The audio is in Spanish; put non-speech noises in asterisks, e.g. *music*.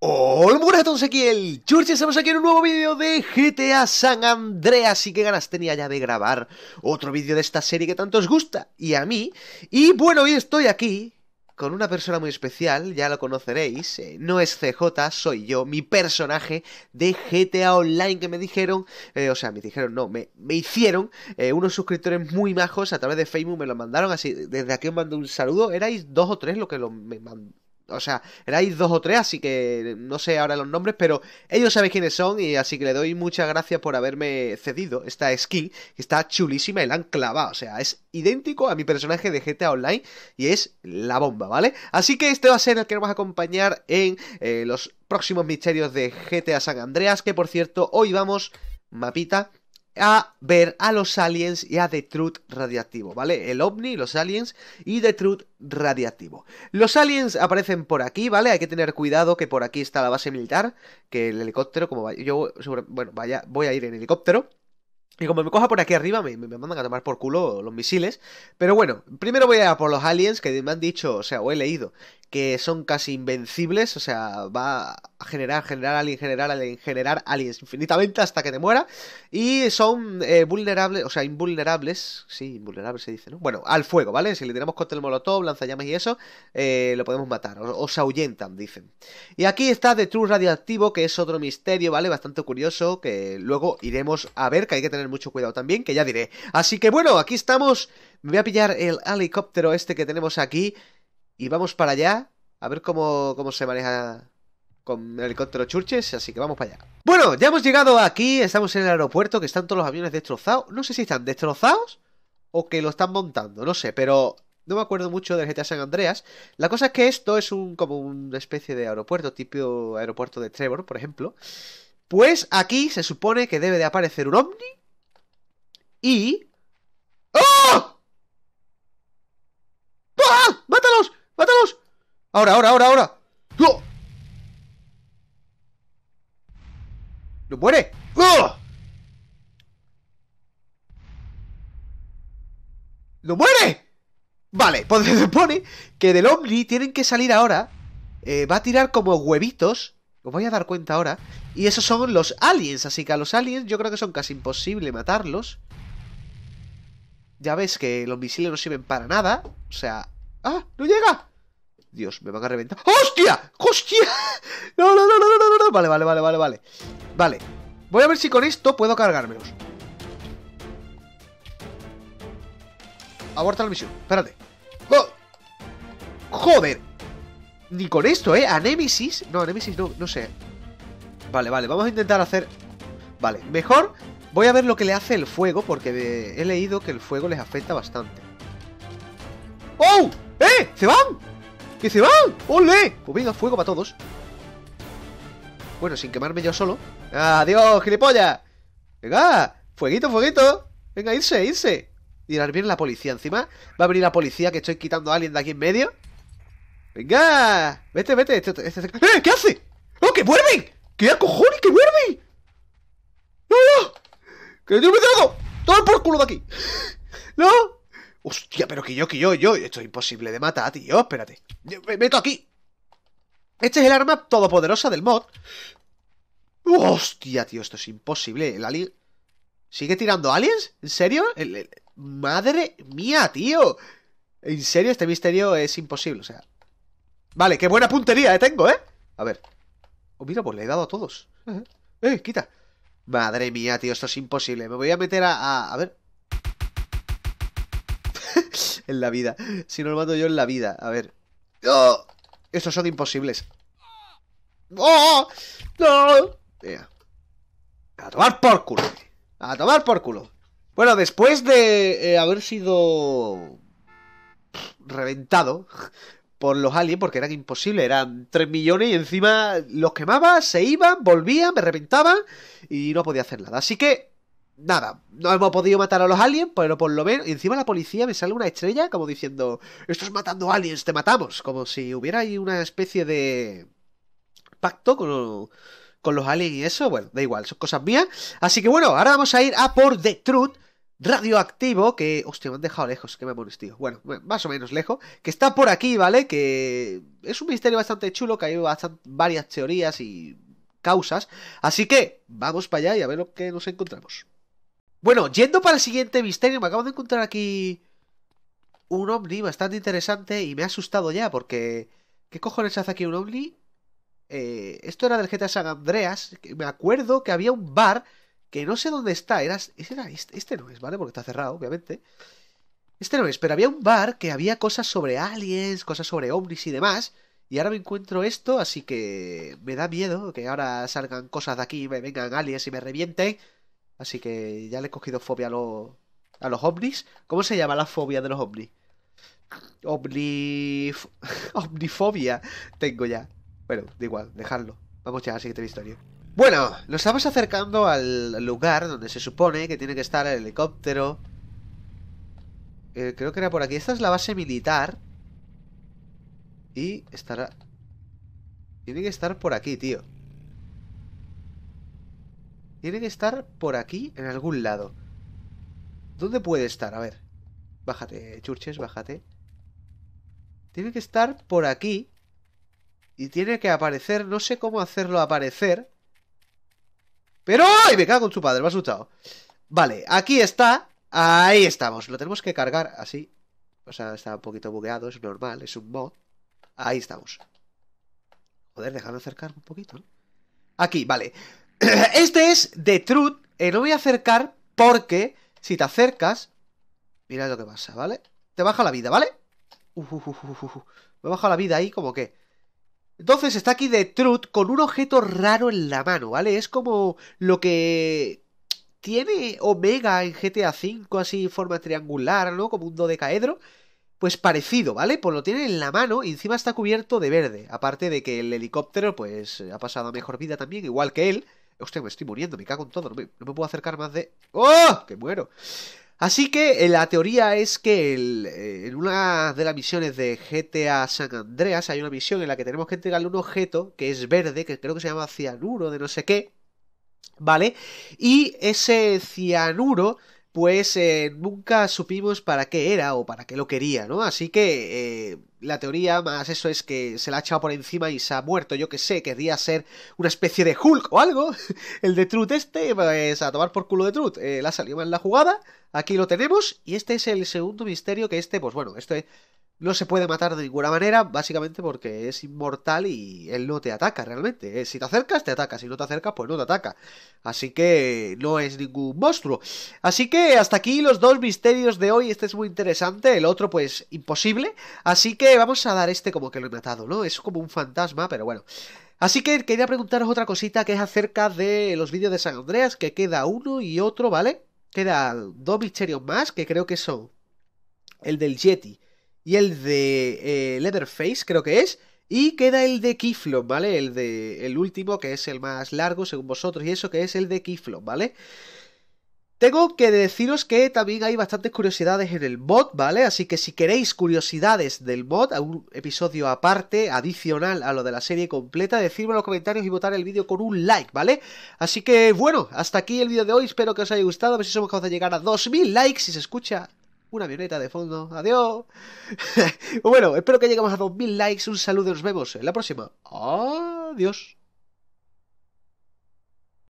Hola, buenas a aquí el Churchi! Estamos aquí en un nuevo vídeo de GTA San Andreas. Y qué ganas tenía ya de grabar otro vídeo de esta serie que tanto os gusta y a mí. Y bueno, hoy estoy aquí con una persona muy especial, ya lo conoceréis. Eh, no es CJ, soy yo, mi personaje de GTA Online que me dijeron, eh, o sea, me dijeron, no, me, me hicieron eh, unos suscriptores muy majos a través de Facebook, me lo mandaron así. Desde aquí os mando un saludo. Erais dos o tres lo que lo, me mandaron o sea, erais dos o tres, así que no sé ahora los nombres, pero ellos saben quiénes son y así que le doy muchas gracias por haberme cedido esta skin, que está chulísima y la han clavado, o sea, es idéntico a mi personaje de GTA Online y es la bomba, ¿vale? Así que este va a ser el que nos va a acompañar en eh, los próximos misterios de GTA San Andreas, que por cierto, hoy vamos, mapita, a ver a los aliens y a The Truth radiactivo, ¿vale? El ovni, los aliens y The Truth radiactivo. Los aliens aparecen por aquí, ¿vale? Hay que tener cuidado que por aquí está la base militar, que el helicóptero, como yo, bueno, vaya, voy a ir en helicóptero. Y como me coja por aquí arriba, me, me, mandan a tomar por culo los misiles. Pero bueno, primero voy a por los aliens que me han dicho, o sea, o he leído, que son casi invencibles, o sea, va a generar, generar alien, generar alien, generar aliens infinitamente hasta que te muera, y son eh, vulnerables, o sea, invulnerables, sí, invulnerables se dice, ¿no? Bueno, al fuego, ¿vale? Si le tiramos el molotov, lanzallamas y eso, eh, lo podemos matar, o, o, se ahuyentan, dicen. Y aquí está The True Radioactivo, que es otro misterio, ¿vale? Bastante curioso, que luego iremos a ver, que hay que tener mucho cuidado también, que ya diré. Así que bueno, aquí estamos, me voy a pillar el helicóptero este que tenemos aquí, y vamos para allá a ver cómo, se maneja con el helicóptero Churches, así que vamos para allá. Bueno, ya hemos llegado aquí, estamos en el aeropuerto, que están todos los aviones destrozados. No sé si están destrozados o que lo están montando, no sé, pero no me acuerdo mucho del GTA San Andreas. La cosa es que esto es un como una especie de aeropuerto, tipo aeropuerto de Trevor, por ejemplo. Pues aquí se supone que debe de aparecer un ovni y Ahora, ahora, ahora, ahora. no ¡Oh! ¡No muere! ¡No! ¡Oh! ¡No muere! Vale, pues se supone que del Omni tienen que salir ahora. Eh, va a tirar como huevitos. Os voy a dar cuenta ahora. Y esos son los aliens. Así que a los aliens yo creo que son casi imposible matarlos. Ya ves que los misiles no sirven para nada. O sea... ¡Ah! ¡No llega! Dios, me van a reventar. ¡Hostia! ¡Hostia! *laughs* No, no, no, no, no, no, Vale, vale, vale, vale, vale. Vale. Voy a ver si con esto puedo cargármelos. Aborta la misión. Espérate. ¡Oh! ¡Joder! Ni con esto, ¿eh? A No, a no, no sé. Vale, vale. Vamos a intentar hacer... Vale, mejor voy a ver lo que le hace el fuego porque he leído que el fuego les afecta bastante. ¡Oh! ¡Eh! ¡Se van! ¡Que se van! ¡Ole! Pues venga, fuego para todos. Bueno, sin quemarme yo solo. ¡Adiós, gilipollas! ¡Venga! ¡Fueguito, fueguito! ¡Venga, irse, irse! Y ahora viene la policía encima. Va a venir la policía que estoy quitando a alguien de aquí en medio. ¡Venga! ¡Vete, vete! Este, este, este, ¡Eh! ¿Qué hace? ¡Oh, que vuelve ¡Qué a que vuelve! ¡No, no! ¡Que yo me dado! ¡Todo por culo de aquí! ¡No! Hostia, pero que yo, que yo, yo. Esto es imposible de matar, tío. Espérate. me meto aquí. Este es el arma todopoderosa del mod. Hostia, tío. Esto es imposible. El alien... ¿Sigue tirando aliens? ¿En serio? El, Madre mía, tío. En serio, este misterio es imposible. O sea... Vale, qué buena puntería eh, tengo, ¿eh? A ver. Oh, mira, pues le he dado a todos. Eh, eh, quita. Madre mía, tío, esto es imposible. Me voy a meter a, a ver, *laughs* en la vida. Si no lo mato yo en la vida. A ver. ¡Oh! Estos son imposibles. ¡Oh! ¡No! A tomar por culo. A tomar por culo. Bueno, después de eh, haber sido reventado por los aliens, porque era imposible, eran 3 millones y encima los quemaba, se iba, volvía, me reventaba y no podía hacer nada. Así que nada, no hemos podido matar a los aliens, pero por lo menos. encima la policía me sale una estrella como diciendo: Estás matando aliens, te matamos. Como si hubiera ahí una especie de pacto con, los aliens y eso. Bueno, da igual, son cosas mías. Así que bueno, ahora vamos a ir a por The Truth. Radioactivo, que. Hostia, me han dejado lejos, que me han tío. Bueno, más o menos lejos. Que está por aquí, ¿vale? Que. Es un misterio bastante chulo, que hay bastante, varias teorías y. causas. Así que, vamos para allá y a ver lo que nos encontramos. Bueno, yendo para el siguiente misterio, me acabo de encontrar aquí un ovni bastante interesante y me ha asustado ya porque... ¿Qué cojones hace aquí un ovni? Eh, esto era del GTA San Andreas. Me acuerdo que había un bar que no sé dónde está. Era, este, este, no es, ¿vale? Porque está cerrado, obviamente. Este no es, pero había un bar que había cosas sobre aliens, cosas sobre ovnis y demás. Y ahora me encuentro esto, así que me da miedo que ahora salgan cosas de aquí, y me vengan aliens y me revienten. Así que ya le he cogido fobia a los, a los ovnis. ¿Cómo se llama la fobia de los ovnis? Ovni... *laughs* Omnifobia tengo ya. Bueno, da igual, dejarlo. Vamos ya a la siguiente historia. Bueno, nos estamos acercando al lugar donde se supone que tiene que estar el helicóptero. Eh, creo que era por aquí. Esta es la base militar. Y estará... Tiene que estar por aquí, tío. Tiene que estar por aquí, en algún lado. ¿Dónde puede estar? A ver. Bájate, churches, bájate. Tiene que estar por aquí. Y tiene que aparecer. No sé cómo hacerlo aparecer. Pero... ¡Ay! Me cago con su padre, me ha asustado. Vale, aquí está. Ahí estamos. Lo tenemos que cargar así. O sea, está un poquito bugueado, es normal, es un mod. Ahí estamos. Joder, déjame acercar un poquito, ¿no? Aquí, vale. *clears throat* Este es The Truth. Eh, voy a acercar porque si te acercas... Mira lo que pasa, ¿vale? Te baja la vida, ¿vale? Uh, Me baja la vida ahí como que... Entonces está aquí The Truth con un objeto raro en la mano, ¿vale? Es como lo que tiene Omega en GTA V, así en forma triangular, ¿no? Como un dodecaedro. Pues parecido, ¿vale? Pues lo tiene en la mano y encima está cubierto de verde. Aparte de que el helicóptero, pues, ha pasado mejor vida también, igual que él. Hostia, me estoy muriendo, me cago en todo. No me, puedo acercar más de. ¡Oh! ¡Que muero! Así que eh, la teoría es que eh, en una de las misiones de GTA San Andreas hay una misión en la que tenemos que entregarle un objeto que es verde, que creo que se llama cianuro de no sé qué, ¿vale? Y ese cianuro pues eh, nunca supimos para qué era o para qué lo quería, ¿no? Así que eh, la teoría más eso es que se la ha echado por encima y se ha muerto, yo que sé, quería ser una especie de Hulk o algo. *laughs* El de Truth este, pues a tomar por culo de Truth, eh, la salió mal la jugada, aquí lo tenemos y este es el segundo misterio que este, pues bueno, este no se puede matar de ninguna manera, básicamente porque es inmortal y él no te ataca realmente. Eh, si te acercas, te ataca. Si no te acercas, pues no te ataca. Así que no es ningún monstruo. Así que hasta aquí los dos misterios de hoy. Este es muy interesante. El otro, pues, imposible. Así que vamos a dar este como que lo he matado, ¿no? Es como un fantasma, pero bueno. Así que quería preguntaros otra cosita que es acerca de los vídeos de San Andreas, que queda uno y otro, ¿vale? Quedan dos misterios más, que creo que son el del Yeti y el de eh, Leatherface, creo que es. Y queda el de Kiflo, ¿vale? El de. El último, que es el más largo, según vosotros, y eso, que es el de Kiflo, ¿vale? Tengo que deciros que también hay bastantes curiosidades en el mod, ¿vale? Así que si queréis curiosidades del mod, a un episodio aparte, adicional a lo de la serie completa, decirme en los comentarios y votar el vídeo con un like, ¿vale? Así que bueno, hasta aquí el vídeo de hoy, espero que os haya gustado, a ver si somos capaces de llegar a 2000 likes si se escucha una avioneta de fondo. ¡Adiós! *laughs* bueno, espero que lleguemos a 2000 likes. Un saludo y nos vemos en la próxima. ¡Adiós!